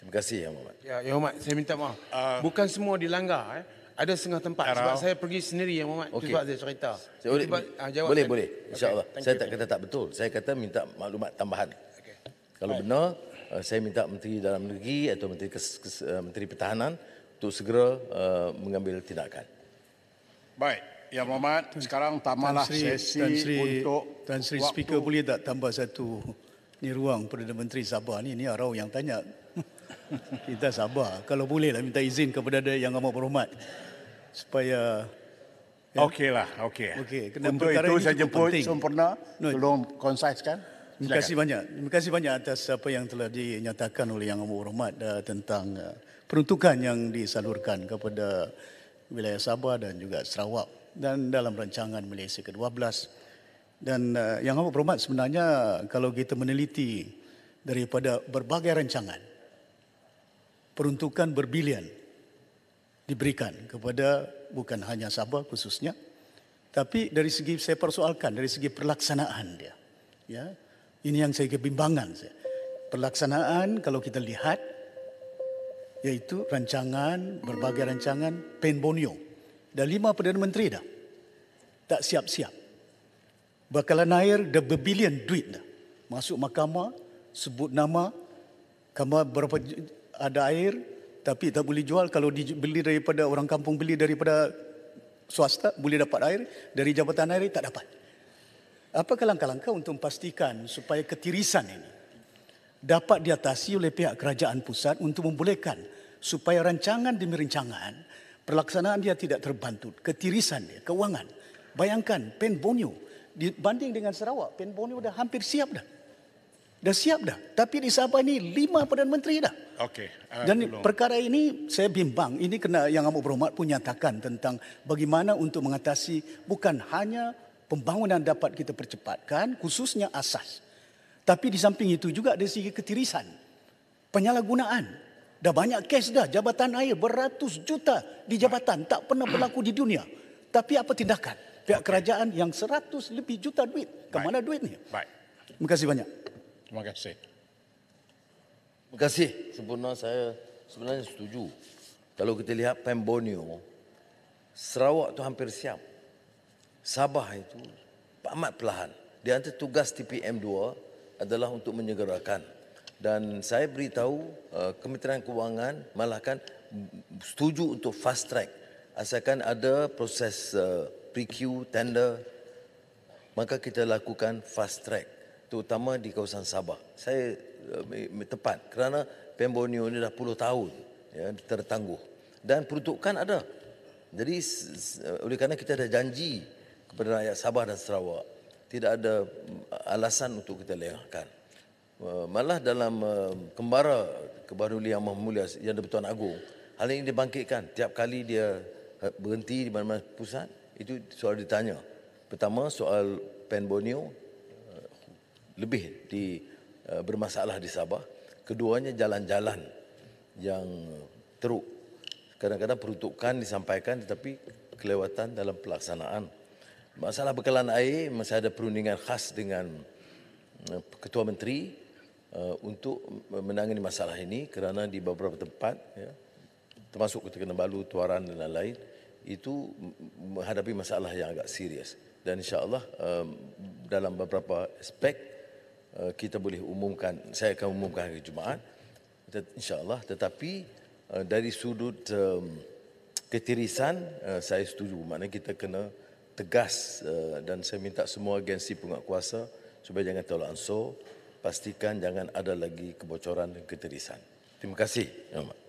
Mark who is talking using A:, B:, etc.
A: Terima kasih, Yang Mohamad. Ya, Yang Mohamad, saya minta maaf. Uh, Bukan semua dilanggar. Eh. Ada setengah tempat. Arau. Sebab saya pergi sendiri, Yang Mohamad. Okay. Sebab saya cerita. Saya boleh, tiba, ah, jawab boleh, boleh. InsyaAllah. Okay, saya you. tak kata tak betul. Saya kata minta maklumat tambahan. Okay. Kalau benar, eh, saya minta Menteri Dalam Negeri atau Menteri, Kes, Kes, eh, Menteri Pertahanan untuk segera uh, mengambil tindakan.
B: Baik. Ya Muhammad, sekarang tamatlah Tansri, sesi Tansri, Tansri, untuk Tan Sri Speaker boleh tak tambah satu ni ruang Perdana Menteri Sabah ni ni Arau yang tanya kita sabar. Kalau bolehlah minta izin kepada ada yang amat berhormat supaya ya. okeylah, okey. Okey, Untuk itu saya jemput sempurna. No. Tolong concise kan? Terima kasih banyak. Terima kasih banyak atas apa yang telah dinyatakan oleh yang amat berhormat eh, tentang eh, peruntukan yang disalurkan kepada wilayah Sabah dan juga Sarawak dan dalam rancangan Malaysia ke-12 dan uh, yang amat berhormat sebenarnya kalau kita meneliti daripada berbagai rancangan peruntukan berbilion diberikan kepada bukan hanya Sabah khususnya tapi dari segi saya persoalkan dari segi pelaksanaan dia ya ini yang saya kebimbangan saya pelaksanaan kalau kita lihat yaitu rancangan berbagai rancangan Pen Bonio dan lima perdana menteri dah tak siap-siap bakalan air dah berbilion duit dah masuk mahkamah sebut nama kamu berapa ada air tapi tak boleh jual kalau dibeli daripada orang kampung beli daripada swasta boleh dapat air dari jabatan air tak dapat. Apa langkah-langkah untuk memastikan supaya ketirisan ini dapat diatasi oleh pihak kerajaan pusat untuk membolehkan supaya rancangan demi rancangan pelaksanaan dia tidak terbantut ketirisan dia kewangan bayangkan Pen dibanding dengan Sarawak Pen Bonio dah hampir siap dah dah siap dah. Tapi di Sabah ini lima Perdana Menteri dah. Okay. Uh, ah, Dan belum. perkara ini saya bimbang. Ini kena yang Amok Berhormat pun nyatakan tentang bagaimana untuk mengatasi bukan hanya pembangunan dapat kita percepatkan khususnya asas. Tapi di samping itu juga dari segi ketirisan, penyalahgunaan. Dah banyak kes dah jabatan air beratus juta di jabatan tak pernah berlaku di dunia. Tapi apa tindakan? Pihak okay. kerajaan yang seratus lebih juta duit. Ke
A: mana duit ni? Baik. Terima kasih banyak. Terima kasih. Terima kasih. Sebenarnya saya sebenarnya setuju. Kalau kita lihat Pembonio, Sarawak tu hampir siap. Sabah itu amat perlahan. Di antara tugas TPM2 adalah untuk menyegerakan. Dan saya beritahu eh, Kementerian Kewangan malahkan setuju untuk fast track. Asalkan ada proses eh, pre-queue, tender, maka kita lakukan fast track terutama di kawasan Sabah. Saya uh, tepat kerana pemboniu ini dah puluh tahun ya, tertangguh dan peruntukan ada. Jadi eh, oleh kerana kita ada janji kepada rakyat Sabah dan Sarawak, tidak ada mm, alasan untuk kita lengahkan. Eh, malah dalam kembara kebarulian yang mulia yang di Tuan Agong, hal ini dibangkitkan. Tiap kali dia berhenti di mana-mana pusat, itu soal ditanya. Pertama, soal Pen lebih di uh, bermasalah di Sabah. Keduanya jalan-jalan yang teruk. Kadang-kadang peruntukan disampaikan tetapi kelewatan dalam pelaksanaan. Masalah bekalan air masih ada perundingan khas dengan uh, Ketua Menteri uh, untuk menangani masalah ini kerana di beberapa tempat ya, termasuk Kota Kinabalu, Tuaran dan lain-lain itu menghadapi masalah yang agak serius dan insyaallah um, dalam beberapa aspek Eh, kita boleh umumkan saya akan umumkan hari Jumaat insyaallah tetapi eh, dari sudut ketirisan eh, saya setuju maknanya kita kena tegas dan saya minta semua agensi penguat kuasa supaya jangan terlalu ansur pastikan jangan ada lagi kebocoran dan ketirisan terima kasih ya